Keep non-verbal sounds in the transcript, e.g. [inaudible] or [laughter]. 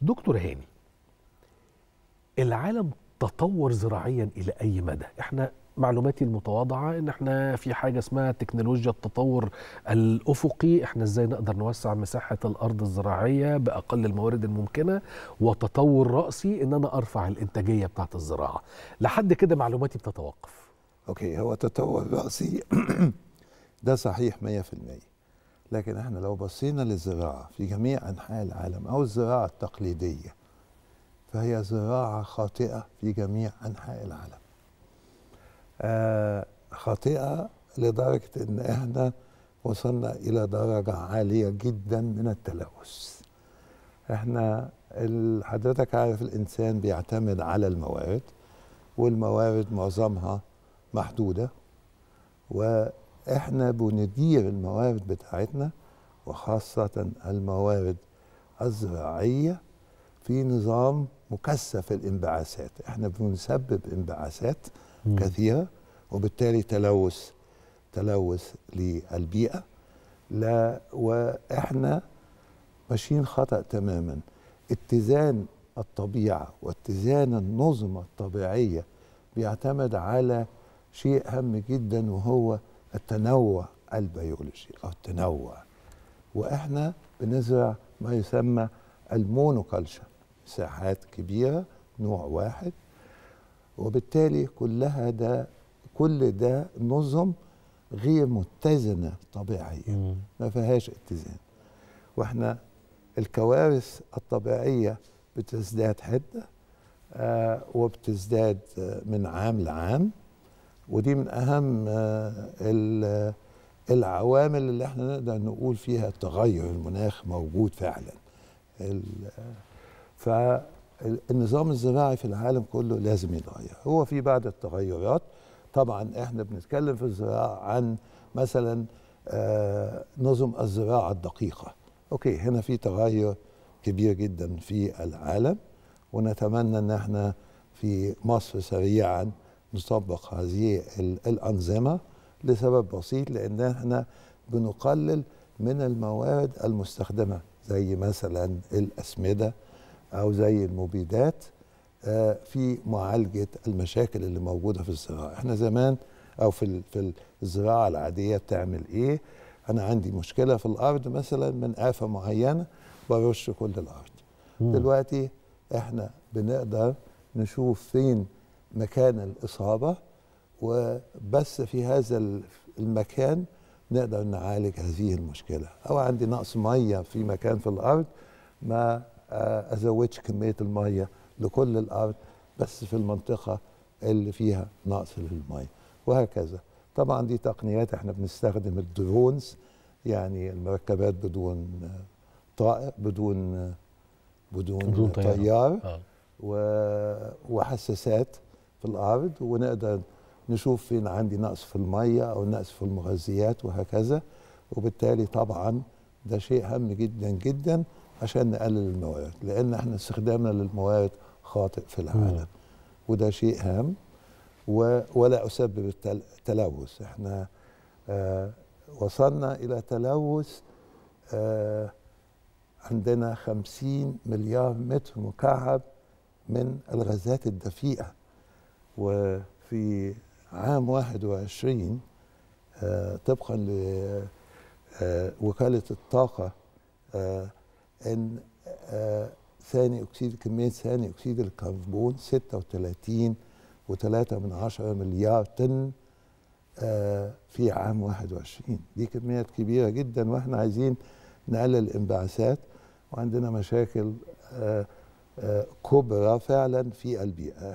دكتور هاني العالم تطور زراعيا الى اي مدى احنا معلوماتي المتواضعه ان احنا في حاجه اسمها تكنولوجيا التطور الافقي احنا ازاي نقدر نوسع مساحه الارض الزراعيه باقل الموارد الممكنه وتطور راسي ان انا ارفع الانتاجيه بتاعه الزراعه لحد كده معلوماتي بتتوقف اوكي هو تطور راسي [clears throat] ده صحيح 100% لكن احنا لو بصينا للزراعه في جميع انحاء العالم او الزراعه التقليديه فهي زراعه خاطئه في جميع انحاء العالم. آه خاطئه لدرجه ان احنا وصلنا الى درجه عاليه جدا من التلوث. احنا حضرتك عارف الانسان بيعتمد على الموارد والموارد معظمها محدوده و احنا بندير الموارد بتاعتنا وخاصة الموارد الزراعية في نظام مكثف الانبعاثات احنا بنسبب انبعاثات كثيرة وبالتالي تلوث تلوث للبيئة لا واحنا ماشيين خطأ تماما اتزان الطبيعة واتزان النظم الطبيعية بيعتمد على شيء هام جدا وهو التنوع البيولوجي أو التنوع وإحنا بنزرع ما يسمى المونوكلشر مساحات كبيرة نوع واحد وبالتالي كلها ده كل ده نظم غير متزنة طبيعيا ما فيهاش اتزان واحنا الكوارث الطبيعية بتزداد حدة آه وبتزداد من عام لعام ودي من اهم آه، العوامل اللي احنا نقدر نقول فيها تغير المناخ موجود فعلا فالنظام الزراعي في العالم كله لازم يتغير هو في بعض التغيرات طبعا احنا بنتكلم في الزراعه عن مثلا آه، نظم الزراعه الدقيقه اوكي هنا في تغير كبير جدا في العالم ونتمنى ان احنا في مصر سريعا نطبق هذه الأنظمة لسبب بسيط لأن احنا بنقلل من الموارد المستخدمة زي مثلا الأسمدة أو زي المبيدات آه، في معالجة المشاكل اللي موجودة في الزراعة احنا زمان أو في في الزراعة العادية بتعمل إيه أنا عندي مشكلة في الأرض مثلا من آفة معينة برش كل الأرض دلوقتي احنا بنقدر نشوف فين مكان الإصابة وبس في هذا المكان نقدر نعالج هذه المشكلة أو عندي نقص مية في مكان في الأرض ما آه، أزودش كمية المية لكل الأرض بس في المنطقة اللي فيها نقص للمية وهكذا طبعا دي تقنيات احنا بنستخدم الدرونز يعني المركبات بدون آه، طائر آه، بدون بدون, بدون طيار, طيار. آه. وحساسات في الارض ونقدر نشوف فين عندي نقص في الميه او نقص في المغذيات وهكذا وبالتالي طبعا ده شيء هام جدا جدا عشان نقلل الموارد لان احنا استخدامنا للموارد خاطئ في العالم وده شيء هام ولا اسبب التلوث احنا آه، وصلنا الى تلوث آه، عندنا 50 مليار متر مكعب من الغازات الدفيئه وفي عام 21 آه، طبقا لوكالة آه، الطاقة آه، أن ثاني أكسيد كمية ثاني أكسيد الكربون 36 و3 من عشرة مليار طن في عام 21 دي كميات كبيرة جدا وإحنا عايزين نقلل الانبعاثات وعندنا مشاكل كبرى فعلا في البيئة